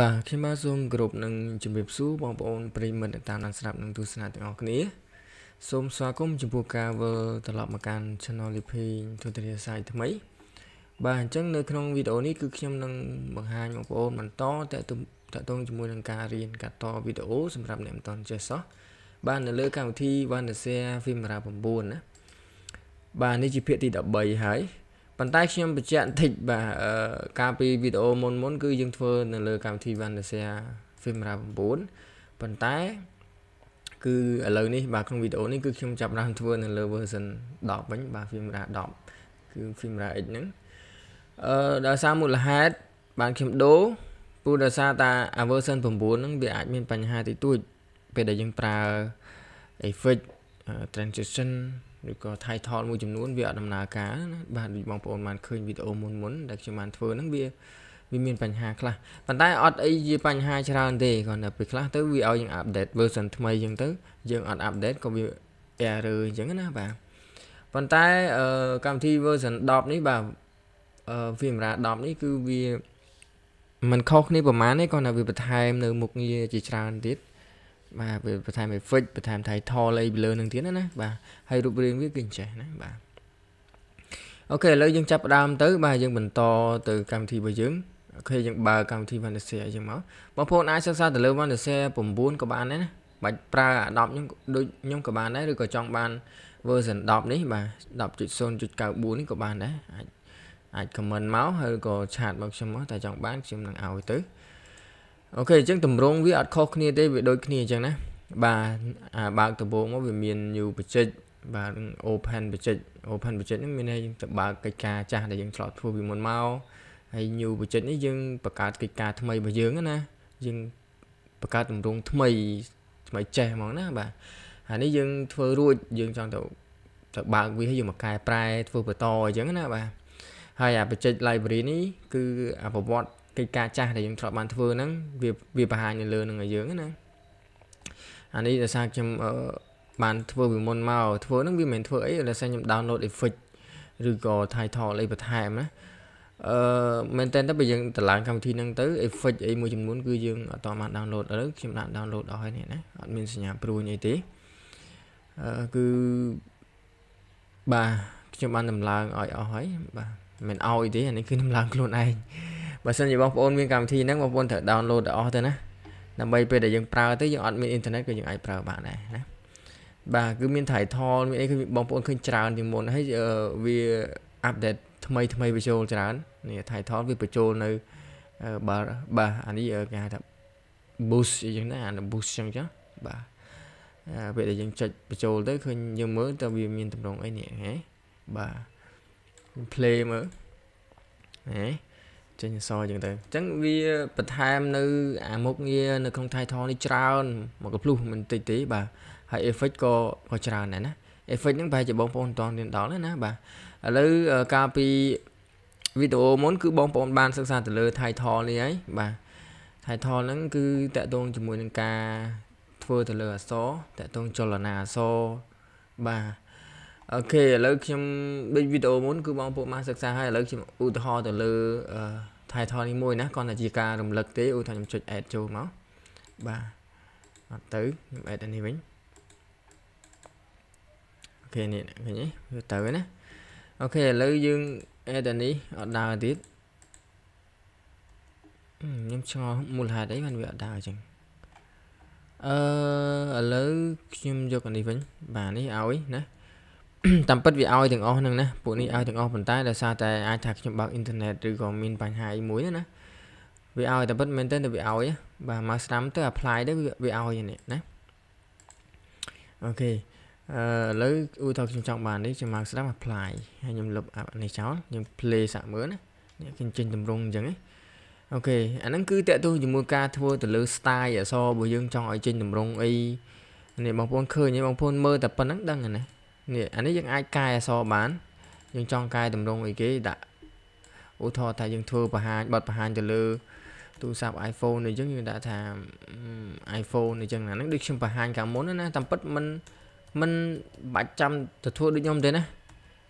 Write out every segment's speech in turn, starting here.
បាទខ្ញុំបាទសូមគោរពនឹងជំរាបសួរបងប្អូនប្រិមិត្តតាមដានស្ដាប់និងទស្សនាទាំងអស់គ្នាសូមស្វាគមន៍ចំពោះការវិលត្រឡប់មកកាន់ Channel Living ទូទាត់សាយថ្មី បាទអញ្ចឹងនៅក្នុងវីដេអូនេះគឺខ្ញុំនឹងបង្ហាញបងប្អូនបន្តតទៅតងជាមួយនឹងការរៀនកាត់តវីដេអូសម្រាប់អ្នកមិនទាន់ចេះសោះបាទនៅលើកម្មវិធី Vanessa Filmora 9ណាបាទនេះជាភាគទី13ហើយប៉ុន្តែខ្ញុំបញ្ជាក់បន្តិចបាទកាលពីវីដេអូមុនមុន គឺយើងធ្វើ នៅលើកម្មវិធី Vantasia Filmora 9ប៉ុន្តែគឺឥឡូវនេះបាទក្នុងវីដេអូនេះគឺខ្ញុំចាប់ដើមធ្វើ នៅលើ version 10វិញបាទ Filmora 10គឺ Filmora X ហ្នឹងអឺដោយសារមូលហេតុបានខ្ញុំដូរព្រោះដោយសារតា version 9ហ្នឹងវាអាចមានបញ្ហាតិចតួចពេលដែលយើងប្រើ effect transition ឬក៏ title មួយចំនួនវាអត់ដំណើរការណាបាទដូចបងប្អូនបានឃើញវីដេអូមុនមុនដែលខ្ញុំបានធ្វើហ្នឹងវាវាមានបញ្ហាខ្លះប៉ុន្តែអត់អីជាបញ្ហាច្រើនទេគ្រាន់តែពេលខ្លះ ទៅវាឲ្យយើង update version ថ្មីអញ្ចឹងទៅយើងអត់ update ក៏វា error អញ្ចឹងណាបាទប៉ុន្តែកម្មវិធី version 10នេះបាទអឺ Filmora 10នេះគឺវាมันខុសគ្នាប្រហែលទេគ្រាន់តែវាបន្ថែម នៅ មុខងារជាច្រើនទៀតបាទវាបន្ថែម effect បន្ថែម title អីពីលើនឹងទៀតណាបាទហើយរូបរាងវាគឺអញ្ចេះណាបាទអូខេឥឡូវយើងចាប់ផ្ដើមទៅបាទយើង បន្តទៅកម្មវិធីរបស់យើងអូខេយើងបើកម្មវិធី Vanessa អីចឹងមកបងប្អូនអាចសិក្សាទៅលើ Vanessa 9ក៏បានដែរណាបាច់ប្រើអា10ខ្ញុំដូចខ្ញុំក៏បានដែរឬក៏ចង់បាន version 10នេះបាទ10.0.94នេះក៏បានដែរអាចអាច comment មកហើយក៏ឆាតមកខ្ញុំមកតែចង់បានខ្ញុំនឹងឲ្យទៅអូខេអញ្ចឹងតម្រងវាអត់ខុសគ្នាទេវាដូចគ្នាអញ្ចឹងណាបាទអាបើកដំបូងមកវាមាន new បច្ចេកបាទ open បច្ចេក open បច្ចេកហ្នឹងមានន័យយើងទៅបើកកិច្ចការចាស់ដែលយើងធ្លាប់ធ្វើពីមុនមកហើយ new បច្ចេកនេះយើងបង្កើតកិច្ចការ ថ្មីរបស់យើងណាយើងបង្កើតតម្រងថ្មីថ្មីចេះហ្មងណាបាទហើយនេះយើងធ្វើរួចយើងចង់ទៅទៅបើកវាហើយយើងមកកែប្រែធ្វើបន្តអញ្ចឹងណាបាទហើយអាបច្ចេក library នេះគឺអាប្រវត្តិកិច្ចការចាស់ដែលយើងធ្លាប់បានធ្វើហ្នឹងវាវាបង្ហាញនៅលើនឹងឲ្យយើងណាអានេះដោយសារខ្ញុំបានធ្វើពីមុនមកធ្វើហ្នឹងវាមិនមែនធ្វើអីដោយសារខ្ញុំ download effect ឬក៏ title អីបន្ថែមណាអឺមែនតើបើយើងតម្លើងកម្មវិធីហ្នឹងទៅ effect អីមួយចំនួនគឺយើងអត់តបាន download ឥឡូវខ្ញុំដាក់ download អស់ហើយនេះណាអត់មានសញ្ញាព្រួញអីទេអឺគឺបាទខ្ញុំបានតម្លើងឲ្យអស់ហើយបាទមិនឲ្យទេអានេះគឺតម្លើងខ្លួនឯងបើសិនជាបងប្អូនមានកម្មវិធីហ្នឹងបងប្អូនត្រូវ download ទៅអស់ទៅណាដើម្បីពេលដែលយើងប្រើទៅយើងអត់មានអ៊ីនធឺណិតក៏យើងអាចប្រើបានដែរណាបាទគឺមាន title មានអីគឺបងប្អូនឃើញច្រើនជាងមុនហើយវា update ថ្មីថ្មីបញ្ចូលច្រើននេះ title វាបញ្ចូលនៅបាទបាទអានេះគេហៅថា boost អញ្ចឹងណាអា boost អញ្ចឹងចាបាទពេលដែលយើងចុចបញ្ចូលទៅឃើញយើងមើលតើវាមានតម្រងអីនេះហ៎បាទ play មើលហ៎ចេញអសអញ្ចឹងទៅអញ្ចឹងវាបន្ថែមនៅអាមុខងារនៅក្នុង title នេះច្រើន មកកភ្លុះមិនតិចទេបាទហើយ effect ក៏ក៏ច្រើនដែរណា effect ហ្នឹងប្រហែលជាបងប្អូនមិនតន់រៀនដល់ណាបាទឥឡូវកាលពីវីដេអូមុនគឺបងប្អូនបាន សិក្សាទៅលើ title នេះហើយបាទ title ហ្នឹងគឺតកតងជាមួយនឹងការធ្វើទៅលើអសតកតងចលនាអសបាទអូខេឥឡូវខ្ញុំដូចវីដេអូមុនគឺបងប្អូនបានសិក្សាហើយឥឡូវខ្ញុំឧទាហរណ៍ទៅលើអឺ title នេះមួយណាគ្រាន់តែជាការរំលឹកទេឧទាហរណ៍ខ្ញុំចុច add ចូលមកបាទអត់ទៅខ្ញុំ add អានេះវិញអូខេនេះឃើញទេវាទៅហើយណាអូខេឥឡូវយើង add អានេះអត់ដើរទៀតខ្ញុំឆ្ងល់មូលហេតុអីបានវាអត់ដើរអញ្ចឹងអឺឥឡូវខ្ញុំយកអានេះវិញបាទនេះឲ្យណាតាមពិតវាឲ្យទាំងអស់ហ្នឹងណាពួកនេះឲ្យទាំងអស់ប៉ុន្តែដោយសារតែអាចថាខ្ញុំបើកអ៊ីនធឺណិតឬក៏មានបញ្ហាអីមួយណាវាឲ្យតែពិតមែនទែនទៅវាឲ្យបាទមកស្ដាំទៅ apply ទៅវាឲ្យនេះណាអូខេអឺឥឡូវឧទាហរណ៍ខ្ញុំចង់បាននេះខ្ញុំមកស្ដាំ apply ហើយខ្ញុំលុប app នេះចោលខ្ញុំ play សាក់មើលណានេះខ្ញុំចេញតម្រងអញ្ចឹងអូខេអាហ្នឹងគឺតកតួជាមួយការធ្វើទៅលើ style អសរបស់យើងចង់ឲ្យចេញតម្រងអីនេះបងប្អូនឃើញទេបងប្អូនមើលតែប៉ុណ្្នឹងដឹងណានេះអានេះយើងអាចកែអក្សរបានយើងចង់កែតម្រង់អីគេដាក់ឧទាហរណ៍ថាយើងធ្វើបង្ហាញបတ်បង្ហាញទៅលើទូរស័ព្ទ iPhone អញ្ចឹងយើងដាក់ថា iPhone អញ្ចឹងណានឹងដូចខ្ញុំបង្ហាញកាលមុនណាតាមពិតมันมันបាច់ចាំទៅធ្វើដូចខ្ញុំទេណា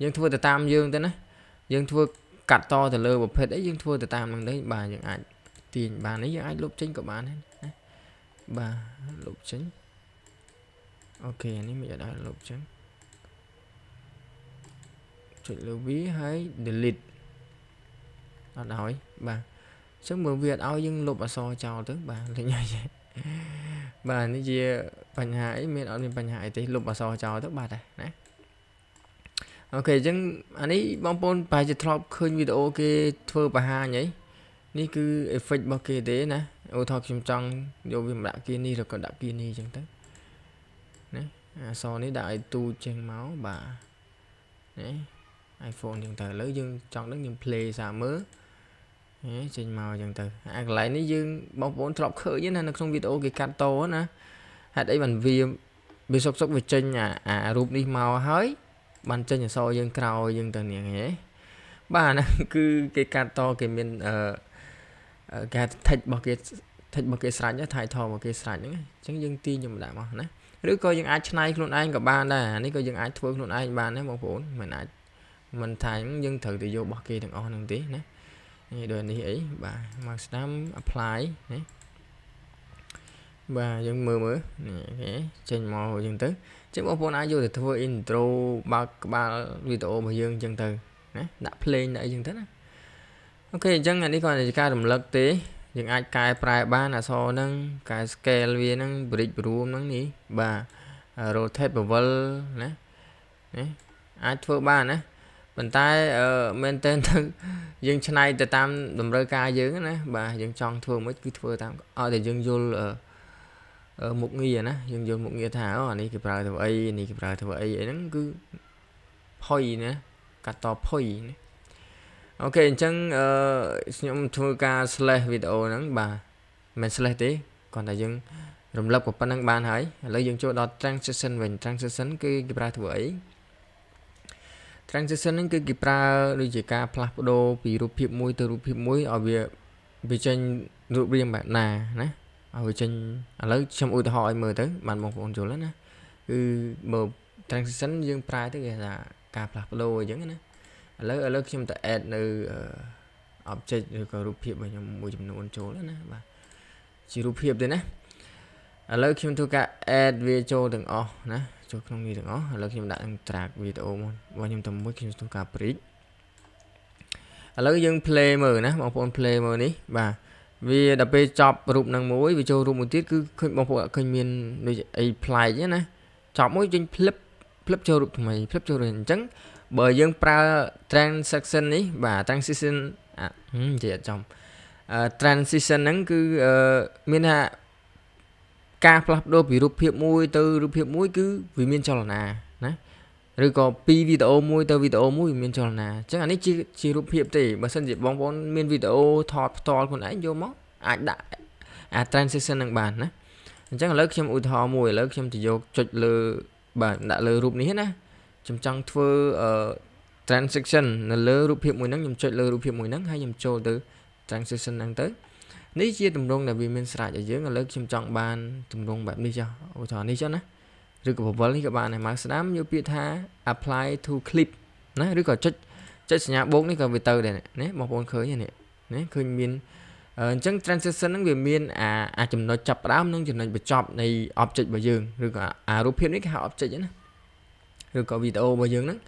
យើងធ្វើទៅតាមយើងទេណាយើងធ្វើកាត់តទៅលើប្រភេទអីយើងធ្វើទៅតាមនឹងទេបាទយើងអាចទាញបាននេះយើងអាចលុបចេញក៏បានដែរណាបាទលុបចេញអូខេអានេះមិនអាចដល់លុបចឹងចុចលើវាហើយ delete អត់ឲ្យបាទអញ្ចឹងមើលវាអត់ឲ្យយើងលុបអក្សរចោលទៅបាទលេងហើយបាទនេះជាបញ្ហាអីមានអត់មានបញ្ហាអីទេលុបអក្សរចោលទៅបាទហើយណាអូខេអញ្ចឹងអានេះបងប្អូនប្រហែលជាធ្លាប់ឃើញវីដេអូគេធ្វើបង្ហាញអីនេះគឺ effect របស់គេទេណាឧទាហរណ៍ខ្ញុំចង់យកវាមកដាក់គីនេះឬក៏ដាក់គីនេះអញ្ចឹងទៅណាអសនេះដាក់ឲ្យទូចឹងមកបាទណា iPhone អញ្ចឹងទៅឥឡូវយើងចង់ដឹងយើង play សារមើលហ៎ចេញមកអញ្ចឹងទៅអាកន្លែងនេះយើងបងប្អូនធ្លាប់ឃើញណានៅក្នុងវីដេអូគេកាត់តណាហេតុអីបានវាវាសុកសុកវាចេញអាអារូបនេះមកហើយបានចេញអសរយើងក្រោយយើងទៅនាងហ៎បាទហ្នឹងគឺគេកាត់តគេមានអឺគេថាច់របស់គេថិចរបស់គេស្រាច់ថៃថមរបស់គេស្រាច់ហ្នឹងអញ្ចឹងយើងទាញខ្ញុំដាក់មកណាឬក៏យើងអាចឆ្នៃខ្លួនឯងក៏បានដែរអានេះក៏យើងអាចធ្វើខ្លួនឯងបានដែរបងប្អូនមិនអាចមិនថាយើងត្រូវទៅយករបស់គេទាំងអស់ហ្នឹងទេណានេះដូចនេះអីបាទមកស្ដាំ apply ណាបាទយើងមើលមើលនេះគេចេញមកអញ្ចឹងទៅចឹងបងប្អូនអាចយកទៅធ្វើ intro បើកក្បាលវីដេអូរបស់យើងអញ្ចឹងទៅណាដាក់ play ដាក់អីអញ្ចឹងទៅណាអូខេអញ្ចឹងអានេះគ្រាន់តែជាការរំលឹកទេយើងអាចកែប្រែ បានអក្សរហ្នឹងកែ scale វាហ្នឹង bridge រួមហ្នឹងនេះបាទ rotate bevel ណាណាអាចធ្វើបានណាប៉ុន្តែអឺមែនតើទៅយើងឆ្នៃទៅតាមតម្រូវការយើងណាបាទយើងចង់ធ្វើមិនគឺធ្វើតាមឲ្យតែយើងយល់មុខងារណាយើងយល់មុខងារថាអូអានេះគេប្រើធ្វើអីនេះគេប្រើធ្វើអីអីហ្នឹងគឺផុយណាកាត់តផុយណាអូខេអញ្ចឹងអឺខ្ញុំធ្វើការ slash វីដេអូហ្នឹងបាទមិន slash ទេគ្រាន់តែយើងរំលឹកប៉ុណ្្នឹងបានហើយឥឡូ வு យើងចូលដល់ transition វិញ transition គឺគេប្រើធ្វើអី transition ហ្នឹងគឺគេប្រើដូចជាការផ្លាស់ប្ដូរពីរូបភាព មួយទៅរូបភាពមួយឲ្យវាវាចេញរូបរាងបែបណាណាឲ្យវាចេញឥឡូវខ្ញុំឧទាហរណ៍ឲ្យមើលទៅបានបងប្អូនយល់ណាគឺមើល transition យើង ប្រើទៅគេថាការផ្លាស់ប្ដូរអញ្ចឹងណាឥឡូវឥឡូវខ្ញុំទៅ add នៅ object ឬក៏រូបភាពរបស់ខ្ញុំមួយចំនួនចូលណាបាទជារូបភាពទេណាឥឡូវខ្ញុំធ្វើការ add វាចូលទាំងអស់ណាចូលក្នុងនេះទាំងអស់ឥឡូវខ្ញុំដាក់នឹងត្រាកវីដេអូមករបស់ខ្ញុំតែមួយខ្ញុំស្ទុះការព្រីកឥឡូវយើង play មើលណាបងប្អូន play មើលនេះបាទវាដល់ពេលចប់រូបនឹងមួយវាចូលរូបមួយទៀតគឺឃើញបងប្អូនឃើញមានដូចអីប្លែកណាចប់មួយចេញភ្លឹបភ្លឹបចូលរូបថ្មីភ្លឹបចូលរូបអញ្ចឹងបើយើងប្រើ transaction នេះបាទ transition អឺនិយាយអត់ចំ transition ហ្នឹងគឺមានថាការផ្លាស់ប្ដូរពីរូបភាពមួយទៅរូបភាពមួយគឺវាមានចលនាណាឬក៏ពីវីដេអូមួយទៅវីដេអូមួយវាមានចលនាអញ្ចឹងអានេះជាជារូបភាពទេបើសិនជាបងប្អូនមានវីដេអូថតផ្ទាល់ខ្លួនឯងយកមកអាចដាក់អា transition នឹងបានណាអញ្ចឹងឥឡូវខ្ញុំឧទាហរណ៍មួយឥឡូវខ្ញុំទៅយកចុចលើបាទដាក់លើរូបនេះណាខ្ញុំចង់ធ្វើអឺ transition នៅលើរូបភាពមួយហ្នឹងខ្ញុំចុចលើរូបភាពមួយហ្នឹងហើយខ្ញុំចូលទៅ transition ហ្នឹងទៅនេះជាទម្រង់ដែលវាមានស្រាច់ឲ្យយើងឥឡូវខ្ញុំចង់បានទម្រង់បែបនេះចុះឧទាហរណ៍នេះចុះណាឬក៏ bubble នេះក៏បានដែរមកស្ដាំយកពាក្យថា apply to clip ណាឬក៏ចុចចុចសញ្ញាបូកនេះក៏វាទៅដែរណាបងប្អូនឃើញទេនេះឃើញមានអញ្ចឹង transition ហ្នឹងវាមានអាអាចំណុចចាប់ផ្ដើមនិងចំណុចបញ្ចប់នៃ object របស់យើងឬក៏អារូបភាពនេះគេហៅ object ណាឬក៏ video របស់យើងហ្នឹង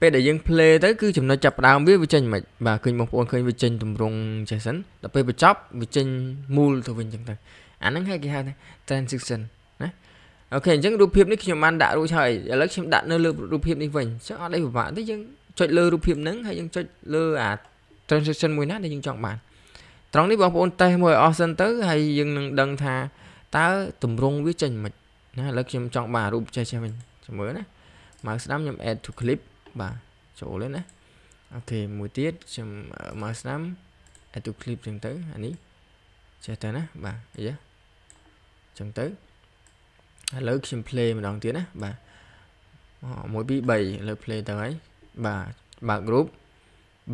ពេលដែលយើង play ទៅគឺចំណុចចាប់ផ្ដើមវាវាចេញមិនបាទឃើញបងប្អូនឃើញវាចេញទម្រង់ចេះសិនដល់ពេលបញ្ចប់វាចេញមូលទៅវិញចឹងទៅអាហ្នឹងគេហៅថា transition ណាអូខេអញ្ចឹងរូបភាពនេះខ្ញុំបានដាក់រួចហើយឥឡូវខ្ញុំដាក់នៅលើរូបភាពនេះវិញចឹងអត់អីពិបាកទេយើងចុចលើរូបភាពហ្នឹងហើយយើងចុចលើអា transition មួយណាដែលយើងចង់បានត្រង់នេះបងប្អូនតេស្តមើលអស់សិនទៅហើយយើងនឹងដឹងថាតើទម្រង់វាចេញមិនណាឥឡូវខ្ញុំចង់បានរូបចេះចេះវិញចាំមើលណាមកស្ដាំខ្ញុំ add to clip បាទចូលទេណាអូខេមួយទៀតខ្ញុំមកស្នាមអាទូ clip ចឹងទៅអានេះចេះទៅណាបាទអីយ៉ាចឹងទៅឥឡូវខ្ញុំ play ម្ដងទៀតណាបាទ1 2 3លើ play ទៅហើយបាទបើករូប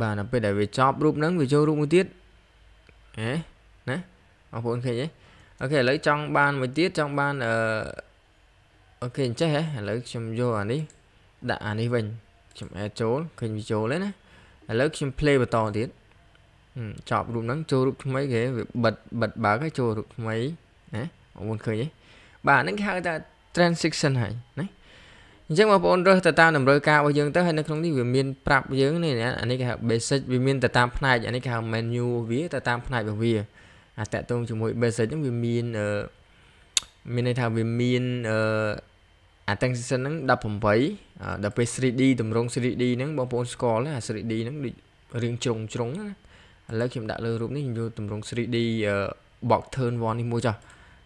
បាទដល់ពេលដែលវាចប់រូបហ្នឹងវាចូលរូបមួយទៀតហេណាបងប្អូនឃើញទេអូខេឥឡូវចង់បានមួយទៀតចង់បានអឺអូខេអញ្ចេះហ៎ឥឡូវខ្ញុំយកអានេះដាក់អានេះវិញខ្ញុំ add ចូលឃើញវាចូលហើយណាឥឡូវខ្ញុំ play បន្តទៀតចប់រូបហ្នឹងចូលរូបថ្មី គេវាបិទបិទបើកហើយចូលរូបថ្មីណាបងប្អូនឃើញទេបាទហ្នឹងគេហៅថា transaction ហើយណាអញ្ចឹងបងប្អូនរើសទៅតាមតម្រូវការរបស់យើងទៅហើយនៅក្នុងនេះវាមានប្រាប់យើងនេះអានេះគេហៅ basic វាមានទៅតាមផ្នែកអានេះគេហៅ menu វាទៅតាមផ្នែករបស់វាអាតកតងជាមួយ basic ហ្នឹងវាមានមានន័យថាវាមានអឺអា tank season ហ្នឹង18ដល់ពេល 3D តម្រង 3D ហ្នឹងបងប្អូនស្គាល់ណា 3D ហ្នឹងដូចរៀងជ្រុងជ្រុងណាឥឡូវខ្ញុំដាក់លើរូបនេះខ្ញុំយកតម្រង 3D box turn 1នេះមួយចោះ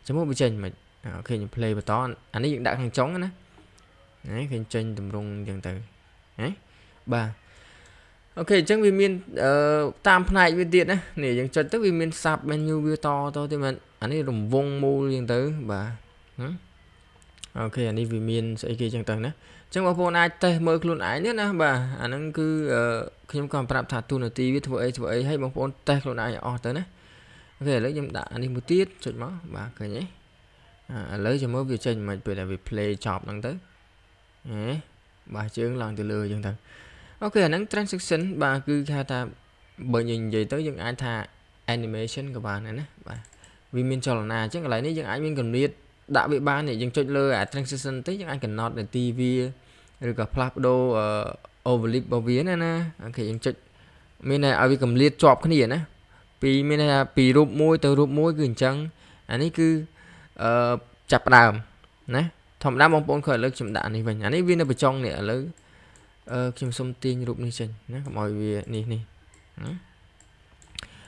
ចាំមើលវាចេញមិនអូខេខ្ញុំ play បន្តអានេះយើងដាក់ខាងចុងណាណាឃើញចេញតម្រងអញ្ចឹងទៅណាបាទអូខេអញ្ចឹងវាមានតាមផ្នែកវាទៀតណានេះយើងចុចទៅវាមាន sub menu វាតតទៅទៀតមែនអានេះរង្វង់មូលអញ្ចឹងទៅបាទអូខេអានេះវាមានស្អីគេចឹងទៅណាអញ្ចឹងបងប្អូនអាចតេស្តមើលខ្លួនឯងនេះណាបាទអាហ្នឹងគឺខ្ញុំក៏ប្រាប់ថាទូនាទីវាធ្វើអីធ្វើអីហើយបងប្អូនតេស្តខ្លួនឯងអស់ទៅណាអូខេឥឡូវខ្ញុំដាក់អានេះមួយទៀតចុចមកបាទឃើញទេឥឡូវចាំមើលវាចេញមិនពេលដែលវា play ចប់ហ្នឹងទៅហេបាទជើងឡើងទៅលើចឹងទៅអូខេអាហ្នឹង transaction បាទគឺគេហៅថាបើយើងនិយាយទៅយើងអាចថា animation ក៏បានដែរណាបាទវាមានចលនាអញ្ចឹងកន្លែងនេះយើងអាចមានកម្រិតដាក់វាបានយើងចុចលើអា transition ទៅយើងអាចកំណត់នាទីវាឬក៏ផ្លាស់ប្ដូរ overlap របស់វាណាណាអូខេយើងចុចមានន័យឲ្យវាកម្លាតជាប់គ្នាណាពីមានន័យថាពីរូបមួយទៅរូបមួយគឺអញ្ចឹងអានេះគឺអឺចាប់ផ្ដើមណាធម្មតាបងប្អូនគាត់លើកខ្ញុំដាក់នេះវិញអានេះវានៅបច្ចុងនេះឥឡូវអឺខ្ញុំសុំទាញរូបនេះចេញណាកុំឲ្យវានេះនេះណា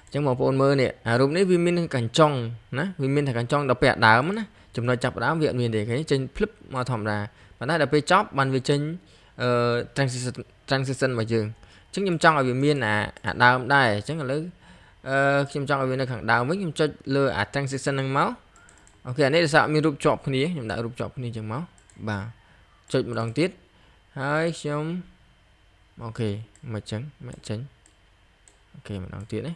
អញ្ចឹងបងប្អូនមើលនេះអារូបនេះវាមានកញ្ចង់ណាវាមានតែកញ្ចង់ដល់ពាក់ដើមណាចំណុចចាប់ផ្ដើមវាអត់មានទេគេចេញភ្លឹបមកធម្មតាប៉ុន្តែដល់ពេលចប់បានវាចេញអឺ transition transition របស់យើងអញ្ចឹងខ្ញុំចង់ឲ្យវាមានអាអាដើមដែរអញ្ចឹងឥឡូវអឺខ្ញុំចង់ឲ្យវានៅខាងដើមវិញខ្ញុំចុចលើអា transition ហ្នឹងមកអូខេអានេះដូចថាមានរូបជាប់គ្នាខ្ញុំដាក់រូបជាប់គ្នាអញ្ចឹងមកបាទចុចម្ដងទៀតហើយខ្ញុំអូខេមកចឹងមកចេញអូខេម្ដងទៀតណា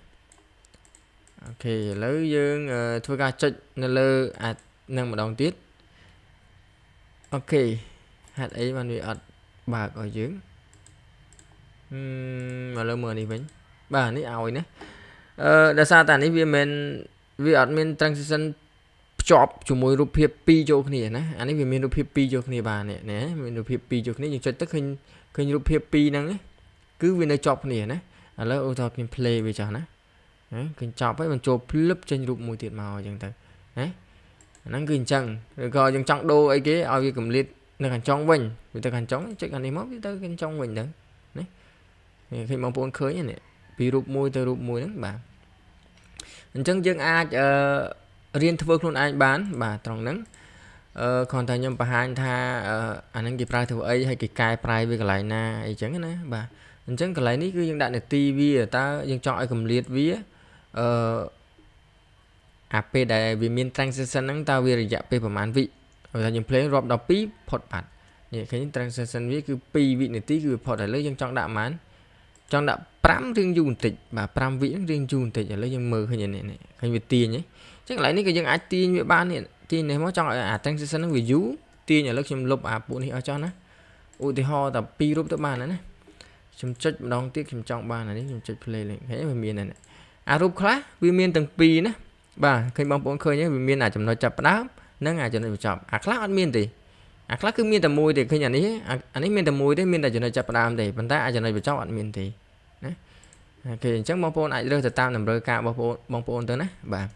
អូខេឥឡូវយើងធ្វើការចុចនៅលើអានិងម្ដងទៀតអូខេហេតុអីបានវាអត់បើកឲ្យយើងអឺឥឡូវមើលនេះវិញបាទនេះឲ្យណាអឺដោយសារតានេះវាមិនវាអត់មាន transition ភ្ជាប់ជាមួយរូបភាព2ចូលគ្នាណាអានេះវាមានរូបភាព2ចូលគ្នាបាទនេះណាមានរូបភាព2ចូលគ្នាយើងចុចទៅឃើញឃើញរូបភាព2ហ្នឹងគឺវានៅជាប់គ្នាណាឥឡូវឧទាហរណ៍ខ្ញុំ play វាចុះណាឃើញចប់ហើយមិនចូលភ្លឹបចេញរូបមួយទៀតមកអញ្ចឹងទៅណាហ្នឹងគឺអញ្ចឹងឬក៏យើងចង់ដូរអីគេឲ្យវាកម្រិតនៅខាងចុងវិញវាទៅខាងចុងចុចខាងនេះមកវាទៅខាងចុងវិញទៅណាឃើញបងប្អូនឃើញនេះពីរូបមួយទៅរូបមួយហ្នឹងបាទអញ្ចឹងយើងអាចអឺរៀនធ្វើខ្លួនឯងបានបាទត្រង់ហ្នឹងអឺគ្រាន់តែខ្ញុំបង្ហាញថាអាហ្នឹងគេប្រើធ្វើអីហើយគេកែប្រែវាកន្លែងណាអីចឹងណាបាទអញ្ចឹងកន្លែងនេះគឺយើងដាក់នាទីវាតើយើងចង់ឲ្យកម្រិតវាអឺអាពេលដែលវាមាន transition ហ្នឹងតើវារយៈពេលប្រហែលវិហើយថាយើង play រាប់ដល់2ផុតបាត់នេះឃើញ transition វាគឺ2វិនាទីគឺវាផុតឥឡូវយើងចង់ដាក់ប្រហែលចង់ដាក់5រៀងយូរបន្តិចបាទ5វិរៀងយូរបន្តិចឥឡូវយើងមើលឃើញនេះនេះឃើញវាទាញហ៎អញ្ចឹងកន្លែងនេះក៏យើងអាចទាញវាបាននេះទាញនេះមកចង់ឲ្យអា transition ហ្នឹងវាយូរទាញឥឡូវខ្ញុំលុបអាពួកនេះអស់ចោះណាឧទាហរណ៍តែ2រូបទៅបានហើយណាខ្ញុំចុចម្ដងទៀតខ្ញុំចង់បានអានេះខ្ញុំចុច play លេងឃើញវាមានណាអារូបខ្លះវាមានទាំង2ណាបាទឃើញបងប្អូនឃើញវាមានអាចំណុចចាប់ផ្ដើមនិងអាចំណុចបញ្ចប់អាខ្លះអត់មានទេអាខ្លះគឺមានតែមួយទេឃើញអានេះអានេះមានតែមួយទេមានតែចំណុចចាប់ផ្ដើមទេប៉ុន្តែអាចំណុចបញ្ចប់អត់មានទេណាអូខេអញ្ចឹងបងប្អូនអាចរើសទៅតាម តម្រូវការរបស់បងប្អូនបងប្អូនទៅណាបាទ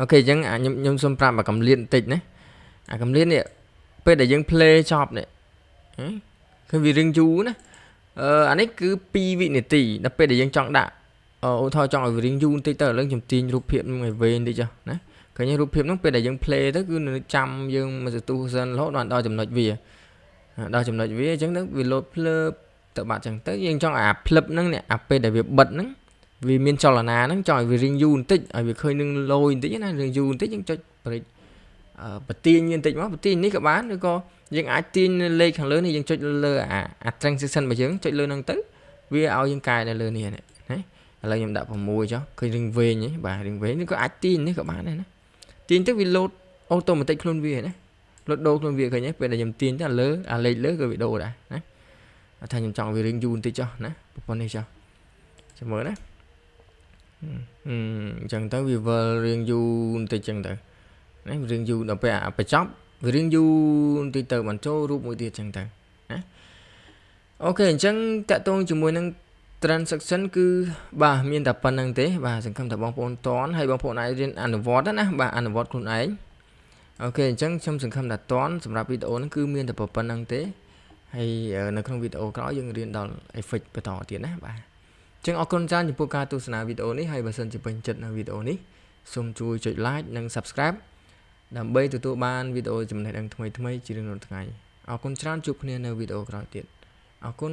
អូខេអញ្ចឹងខ្ញុំខ្ញុំសូមប្រាប់អាកំលៀនបន្តិចណាអាកំលៀននេះពេលដែលយើង play ចប់នេះឃើញវារឿងយូរណាអឺអានេះគឺ2វិនាទីដល់ពេលដែលយើងចង់ដាក់ឧទាហរណ៍ចង់ឲ្យវារៀងយូរបន្តិចទៅឥឡូវខ្ញុំទាញរូបភាពនឹងឲ្យវែងបន្តិចចុះណាឃើញរូបភាពនឹងពេលដែលយើង play ទៅគឺនៅចាំយើងមួយសន្ទុះសិនរហូតបានដល់ចំណុចវាដល់ចំណុចវាអញ្ចឹងទៅវាលោតភ្លើបទៅបាត់អញ្ចឹងទៅយើងចង់អាភ្លឹបហ្នឹងអាពេលដែលវាបិទហ្នឹងវាមានចលនាហ្នឹងចង់ឲ្យវារៀងយូរបន្តិចឲ្យវាឃើញនឹងលយបន្តិចណារៀងយូរបន្តិចយើងចុចប្រេកបទាញបន្តិចមកបទាញនេះក៏បានឬក៏យើងអាចទាញលេខខាងលើនេះយើងចុចលើអា transition របស់យើងចុចលើហ្នឹងទៅវាឲ្យយើងកែនៅលើនេះណាឥឡូវខ្ញុំដាក់6ចុះឃើញរឿងវែងហ៎បាទរឿងវែងនេះក៏អាចទាញនេះក៏បានដែរណាទាញទៅវាលោតអូតូម៉ាទិកខ្លួនវាណាលោតដូរខ្លួនវាឃើញហ៎ពេលដែលខ្ញុំទាញទៅលើអាលេខលើក៏វាដូរដែរណាថាខ្ញុំចង់វារឿងយូរបន្តិចចុះណាប្រព័ន្ធនេះចុះចាំមើលណាអឺអញ្ចឹងទៅវាវល់រឿងយូរបន្តិចអញ្ចឹងទៅណារឿងយូរដល់ពេលបញ្ចប់វារឿងយូរបន្តិចទៅបានចូលរូបមួយទៀតអញ្ចឹងទៅណាអូខេអញ្ចឹងតកតងជាមួយនឹង transaction គឺបាទមានតែប៉ុណ្្នឹងទេបាទសង្ឃឹមថាបងប្អូនតន់ហើយបងប្អូនអាចរៀនអនុវត្តណាបាទអនុវត្តខ្លួនឯងអូខេអញ្ចឹងខ្ញុំសង្ឃឹមថាតន់សម្រាប់វីដេអូនេះគឺមានតែប៉ុណ្្នឹងទេហើយនៅក្នុងវីដេអូក្រោយយើងរៀនដល់ effect បន្តទៀតណាបាទអញ្ចឹងអរគុណច្រើនចំពោះការទស្សនាវីដេអូនេះហើយបើសិនជាពេញចិត្តនៅវីដេអូនេះសូមជួយចុច like និង subscribe ដើម្បីទទួលបានវីដេអូចំណេះដឹងថ្មីៗជារៀងរាល់ថ្ងៃអរគុណច្រើនជួបគ្នានៅវីដេអូក្រោយទៀតអរគុណ